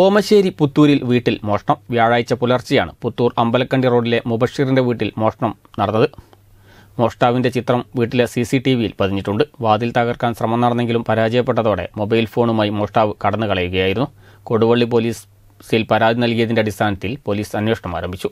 ഓമശ്ശേരി പുത്തൂരിൽ വീട്ടിൽ മോഷണം വ്യാഴാഴ്ച പുലർച്ചെയാണ് പുത്തൂർ അമ്പലക്കണ്ടി റോഡിലെ മുബഷീറിന്റെ വീട്ടിൽ മോഷണം നടന്നത് മോഷ്ടാവിന്റെ ചിത്രം വീട്ടിലെ സി സി ടി വിയിൽ പതിഞ്ഞിട്ടുണ്ട് വാതിൽ തകർക്കാൻ ശ്രമം നടന്നെങ്കിലും പരാജയപ്പെട്ടതോടെ മൊബൈൽ ഫോണുമായി മോഷ്ടാവ് കടന്നു കളയുകയായിരുന്നു കൊടുവള്ളി പോലീസിൽ പരാതി നൽകിയതിന്റെ അടിസ്ഥാനത്തിൽ പോലീസ് അന്വേഷണം ആരംഭിച്ചു